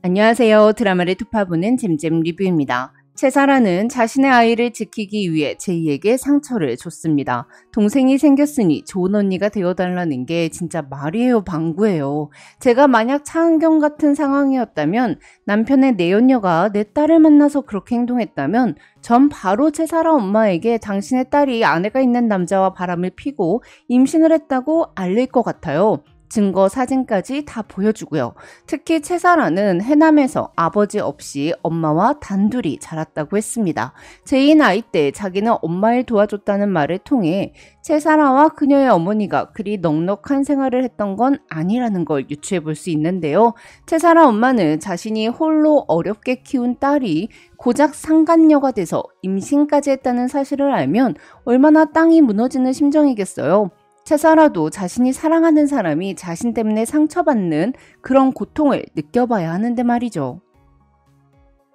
안녕하세요. 드라마를 투파보는 잼잼 리뷰입니다. 채사라는 자신의 아이를 지키기 위해 제이에게 상처를 줬습니다. 동생이 생겼으니 좋은 언니가 되어달라는 게 진짜 말이에요, 방구예요. 제가 만약 차은경 같은 상황이었다면 남편의 내연녀가 내 딸을 만나서 그렇게 행동했다면 전 바로 채사라 엄마에게 당신의 딸이 아내가 있는 남자와 바람을 피고 임신을 했다고 알릴 것 같아요. 증거 사진까지 다 보여주고요. 특히 채사라는 해남에서 아버지 없이 엄마와 단둘이 자랐다고 했습니다. 제인 아이 때 자기는 엄마를 도와줬다는 말을 통해 채사라와 그녀의 어머니가 그리 넉넉한 생활을 했던 건 아니라는 걸 유추해 볼 수 있는데요. 채사라 엄마는 자신이 홀로 어렵게 키운 딸이 고작 상간녀가 돼서 임신까지 했다는 사실을 알면 얼마나 땅이 무너지는 심정이겠어요. 채사라도 자신이 사랑하는 사람이 자신 때문에 상처받는 그런 고통을 느껴봐야 하는데 말이죠.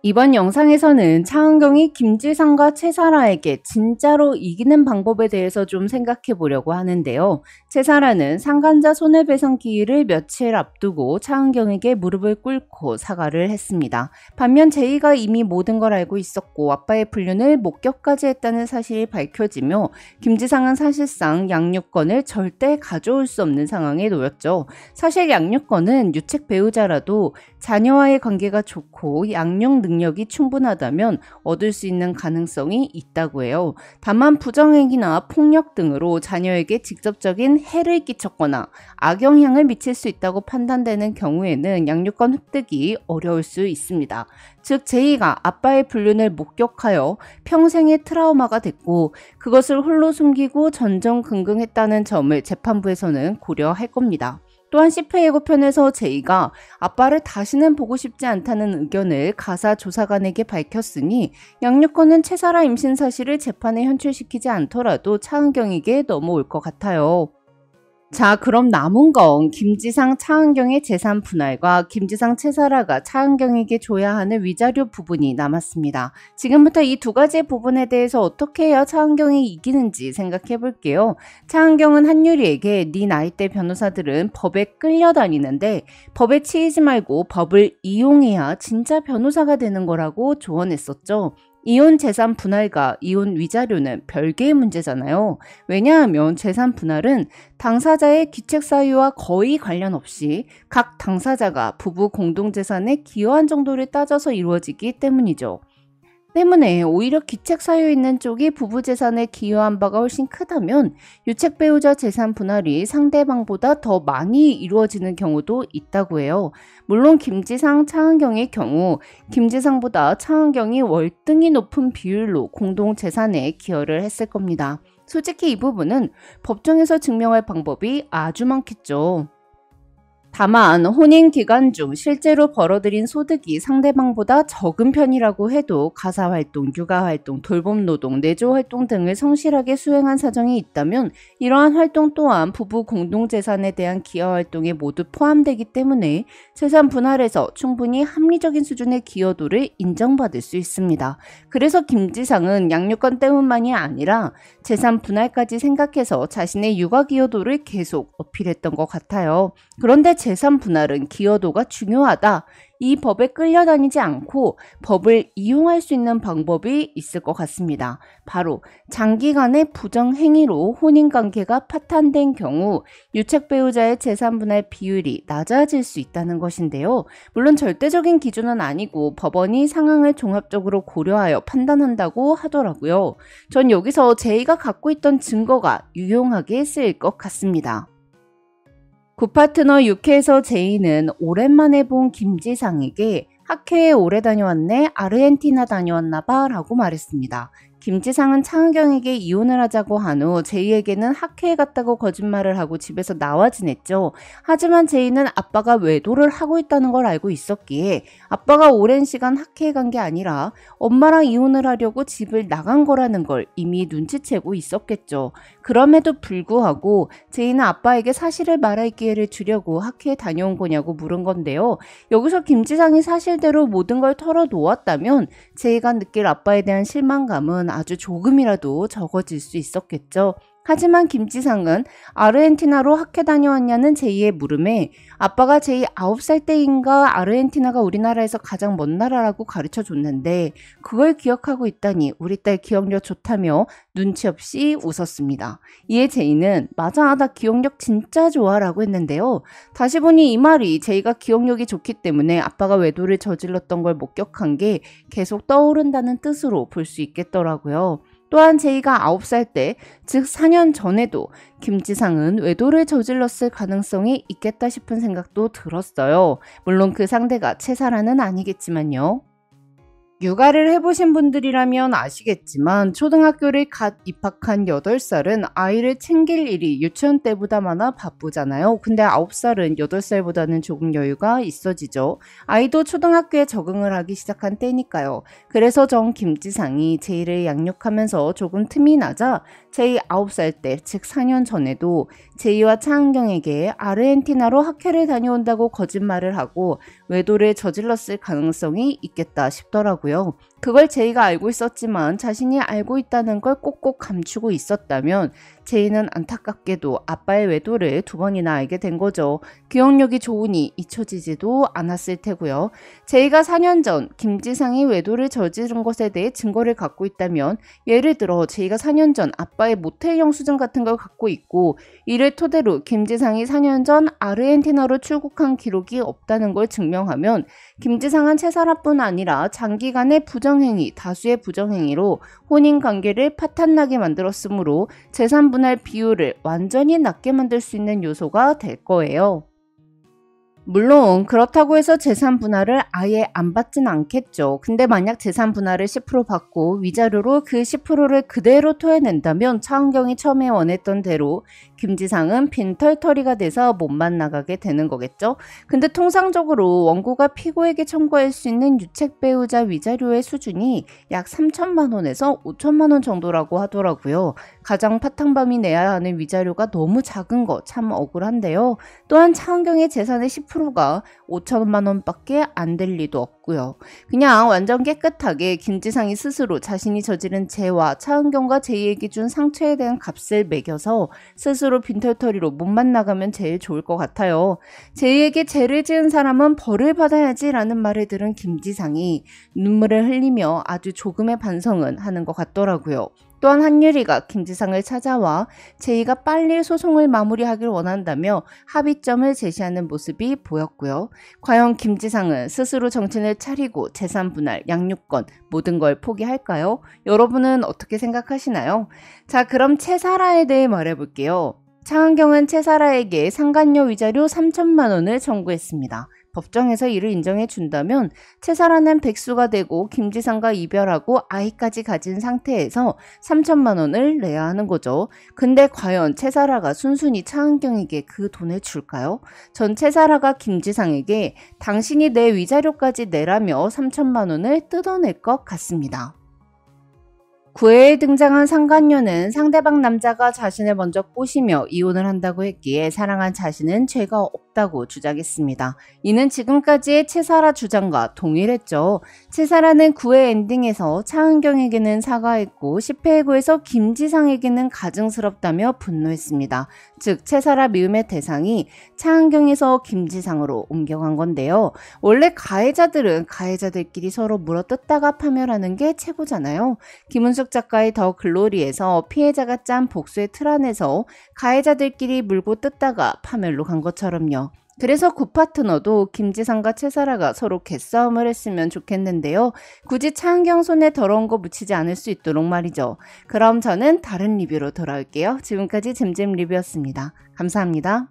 이번 영상에서는 차은경이 김지상과 최사라에게 진짜로 이기는 방법에 대해서 좀 생각해 보려고 하는데요. 최사라는 상간자 손해배상 기일을 며칠 앞두고 차은경에게 무릎을 꿇고 사과를 했습니다. 반면 제이가 이미 모든 걸 알고 있었고 아빠의 불륜을 목격까지 했다는 사실이 밝혀지며 김지상은 사실상 양육권을 절대 가져올 수 없는 상황에 놓였죠. 사실 양육권은 유책 배우자라도 자녀와의 관계가 좋고 양육 능력 능력이 충분하다면 얻을 수 있는 가능성이 있다고 해요. 다만 부정행위나 폭력 등으로 자녀에게 직접적인 해를 끼쳤거나 악영향을 미칠 수 있다고 판단되는 경우에는 양육권 획득이 어려울 수 있습니다. 즉 제이가 아빠의 불륜을 목격하여 평생의 트라우마가 됐고 그것을 홀로 숨기고 전전긍긍했다는 점을 재판부에서는 고려할 겁니다. 또한 CFA 예고편에서 제이가 아빠를 다시는 보고 싶지 않다는 의견을 가사 조사관에게 밝혔으니 양육권은 최사라 임신 사실을 재판에 현출시키지 않더라도 차은경에게 넘어올 것 같아요. 자, 그럼 남은 건 김지상 차은경의 재산 분할과 김지상 채사라가 차은경에게 줘야 하는 위자료 부분이 남았습니다. 지금부터 이 두 가지 부분에 대해서 어떻게 해야 차은경이 이기는지 생각해 볼게요. 차은경은 한유리에게 네 나이 때 변호사들은 법에 끌려다니는데 법에 치이지 말고 법을 이용해야 진짜 변호사가 되는 거라고 조언했었죠. 이혼 재산 분할과 이혼 위자료는 별개의 문제잖아요. 왜냐하면 재산 분할은 당사자의 귀책 사유와 거의 관련 없이 각 당사자가 부부 공동 재산에 기여한 정도를 따져서 이루어지기 때문이죠. 때문에 오히려 귀책 사유 있는 쪽이 부부 재산에 기여한 바가 훨씬 크다면 유책 배우자 재산 분할이 상대방보다 더 많이 이루어지는 경우도 있다고 해요. 물론 김지상, 차은경의 경우 김지상보다 차은경이 월등히 높은 비율로 공동 재산에 기여를 했을 겁니다. 솔직히 이 부분은 법정에서 증명할 방법이 아주 많겠죠. 다만 혼인 기간 중 실제로 벌어들인 소득이 상대방보다 적은 편이라고 해도 가사 활동, 육아 활동, 돌봄 노동, 내조 활동 등을 성실하게 수행한 사정이 있다면 이러한 활동 또한 부부 공동 재산에 대한 기여 활동에 모두 포함되기 때문에 재산 분할에서 충분히 합리적인 수준의 기여도를 인정받을 수 있습니다. 그래서 김지상은 양육권 때문만이 아니라 재산 분할까지 생각해서 자신의 육아 기여도를 계속 어필했던 것 같아요. 그런데 재산 분할은 기여도가 중요하다. 이 법에 끌려다니지 않고 법을 이용할 수 있는 방법이 있을 것 같습니다. 바로 장기간의 부정행위로 혼인관계가 파탄된 경우 유책배우자의 재산분할 비율이 낮아질 수 있다는 것인데요. 물론 절대적인 기준은 아니고 법원이 상황을 종합적으로 고려하여 판단한다고 하더라고요. 전 여기서 제이가 갖고 있던 증거가 유용하게 쓰일 것 같습니다. 구파트너 6회에서 제이는 오랜만에 본 김지상에게 학회에 오래 다녀왔네, 아르헨티나 다녀왔나봐 라고 말했습니다. 김지상은 차은경에게 이혼을 하자고 한 후 제이에게는 학회에 갔다고 거짓말을 하고 집에서 나와 지냈죠. 하지만 제이는 아빠가 외도를 하고 있다는 걸 알고 있었기에 아빠가 오랜 시간 학회에 간 게 아니라 엄마랑 이혼을 하려고 집을 나간 거라는 걸 이미 눈치채고 있었겠죠. 그럼에도 불구하고 제이는 아빠에게 사실을 말할 기회를 주려고 학회에 다녀온 거냐고 물은 건데요. 여기서 김지상이 사실대로 모든 걸 털어놓았다면 제이가 느낄 아빠에 대한 실망감은 아주 조금이라도 적어질 수 있었겠죠. 하지만 김지상은 아르헨티나로 학회 다녀왔냐는 제이의 물음에 아빠가 제이 9살 때인가 아르헨티나가 우리나라에서 가장 먼 나라라고 가르쳐 줬는데 그걸 기억하고 있다니 우리 딸 기억력 좋다며 눈치 없이 웃었습니다. 이에 제이는 맞아 아, 나 기억력 진짜 좋아 라고 했는데요. 다시 보니 이 말이 제이가 기억력이 좋기 때문에 아빠가 외도를 저질렀던 걸 목격한 게 계속 떠오른다는 뜻으로 볼 수 있겠더라고요. 또한 제이가 9살 때, 즉 4년 전에도 김지상은 외도를 저질렀을 가능성이 있겠다 싶은 생각도 들었어요. 물론 그 상대가 채사라는 아니겠지만요. 육아를 해보신 분들이라면 아시겠지만 초등학교를 갓 입학한 8살은 아이를 챙길 일이 유치원 때보다 많아 바쁘잖아요. 근데 9살은 8살보다는 조금 여유가 있어지죠. 아이도 초등학교에 적응을 하기 시작한 때니까요. 그래서 정 김지상이 제이를 양육하면서 조금 틈이 나자 제이 9살 때, 즉 4년 전에도 제이와 차은경에게 아르헨티나로 학회를 다녀온다고 거짓말을 하고 외도를 저질렀을 가능성이 있겠다 싶더라고요. 그걸 제이가 알고 있었지만 자신이 알고 있다는 걸 꼭꼭 감추고 있었다면 제이는 안타깝게도 아빠의 외도를 두 번이나 알게 된 거죠. 기억력이 좋으니 잊혀지지도 않았을 테고요. 제이가 4년 전 김지상이 외도를 저지른 것에 대해 증거를 갖고 있다면 예를 들어 제이가 4년 전 아빠의 모텔 영수증 같은 걸 갖고 있고 이를 토대로 김지상이 4년 전 아르헨티나로 출국한 기록이 없다는 걸 증명하면 김지상은 체살뿐 아니라 장기간의 부정 부정행위, 다수의 부정행위로 혼인 관계를 파탄나게 만들었으므로 재산 분할 비율을 완전히 낮게 만들 수 있는 요소가 될 거예요. 물론 그렇다고 해서 재산 분할을 아예 안 받진 않겠죠. 근데 만약 재산 분할을 10% 받고 위자료로 그 10%를 그대로 토해낸다면 차은경이 처음에 원했던 대로 김지상은 빈털터리가 돼서 못만 나가게 되는 거겠죠. 근데 통상적으로 원고가 피고에게 청구할 수 있는 유책 배우자 위자료의 수준이 약 3천만 원에서 5천만 원 정도라고 하더라고요. 가장 파탕밤이 내야 하는 위자료가 너무 작은 거 참 억울한데요. 또한 차은경의 재산의 10% 10%가 5천만 원밖에 안 될 리도 없고요. 그냥 완전 깨끗하게 김지상이 스스로 자신이 저지른 죄와 차은경과 제이에게 준 상처에 대한 값을 매겨서 스스로 빈털터리로 못만 나가면 제일 좋을 것 같아요. 제이에게 죄를 지은 사람은 벌을 받아야지라는 말을 들은 김지상이 눈물을 흘리며 아주 조금의 반성은 하는 것 같더라고요. 또한 한유리가 김지상을 찾아와 제이가 빨리 소송을 마무리하길 원한다며 합의점을 제시하는 모습이 보였고요. 과연 김지상은 스스로 정신을 차리고 재산 분할, 양육권 모든 걸 포기할까요? 여러분은 어떻게 생각하시나요? 자, 그럼 채사라에 대해 말해볼게요. 차은경은 채사라에게 상간료 위자료 3천만 원을 청구했습니다. 법정에서 이를 인정해 준다면 채사라는 백수가 되고 김지상과 이별하고 아이까지 가진 상태에서 3천만 원을 내야 하는 거죠. 근데 과연 채사라가 순순히 차은경에게 그 돈을 줄까요? 전 채사라가 김지상에게 당신이 내 위자료까지 내라며 3천만 원을 뜯어낼 것 같습니다. 9회에 등장한 상관녀는 상대방 남자가 자신을 먼저 꼬시며 이혼을 한다고 했기에 사랑한 자신은 죄가 없 있다고 주장했습니다. 이는 지금까지의 채사라 주장과 동일했죠. 채사라는 9회 엔딩에서 차은경에게는 사과했고 10회 9에서 김지상에게는 가증스럽다며 분노했습니다. 즉 채사라 미움의 대상이 차은경에서 김지상으로 옮겨간 건데요. 원래 가해자들은 가해자들끼리 서로 물어뜯다가 파멸하는 게 최고잖아요. 김은숙 작가의 더 글로리에서 피해자가 짠 복수의 틀 안에서 가해자들끼리 물고 뜯다가 파멸로 간 것처럼요. 그래서 구파트너도 김지상과 최사라가 서로 개싸움을 했으면 좋겠는데요. 굳이 차은경 손에 더러운 거 묻히지 않을 수 있도록 말이죠. 그럼 저는 다른 리뷰로 돌아올게요. 지금까지 잼잼 리뷰였습니다. 감사합니다.